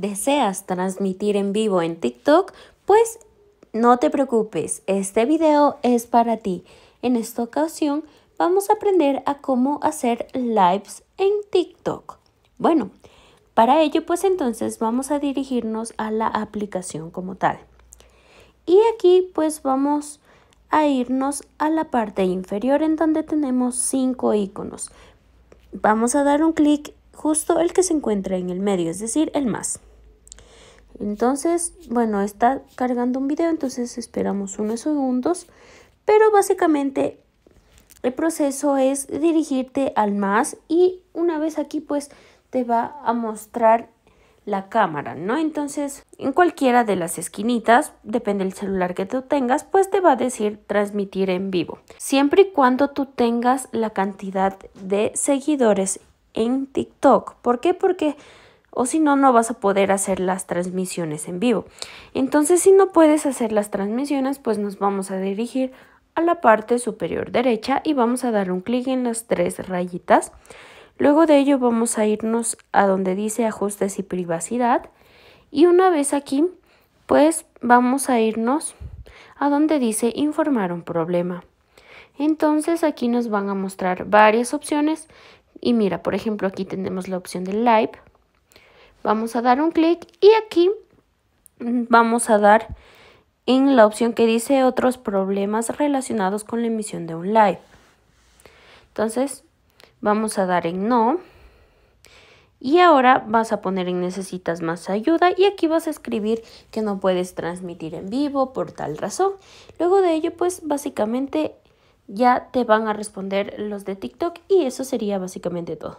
deseas transmitir en vivo en TikTok, pues no te preocupes, este video es para ti. En esta ocasión vamos a aprender a cómo hacer lives en TikTok. Bueno, para ello pues entonces vamos a dirigirnos a la aplicación como tal. Y aquí pues vamos a irnos a la parte inferior en donde tenemos cinco iconos. Vamos a dar un clic justo el que se encuentra en el medio, es decir, el más. Entonces, bueno, está cargando un video, entonces esperamos unos segundos, pero básicamente el proceso es dirigirte al más y una vez aquí pues te va a mostrar la cámara, ¿no? Entonces, en cualquiera de las esquinitas, depende del celular que tú tengas, pues te va a decir transmitir en vivo. Siempre y cuando tú tengas la cantidad de seguidores en TikTok. ¿Por qué? Porque o si no, no vas a poder hacer las transmisiones en vivo. Entonces, si no puedes hacer las transmisiones, pues nos vamos a dirigir a la parte superior derecha y vamos a dar un clic en las tres rayitas. Luego de ello vamos a irnos a donde dice ajustes y privacidad y una vez aquí, pues vamos a irnos a donde dice informar un problema. Entonces aquí nos van a mostrar varias opciones y mira, por ejemplo, aquí tenemos la opción de live, Vamos a dar un clic y aquí vamos a dar en la opción que dice otros problemas relacionados con la emisión de un live. Entonces, vamos a dar en no. Y ahora vas a poner en necesitas más ayuda y aquí vas a escribir que no puedes transmitir en vivo por tal razón. Luego de ello, pues básicamente ya te van a responder los de TikTok y eso sería básicamente todo.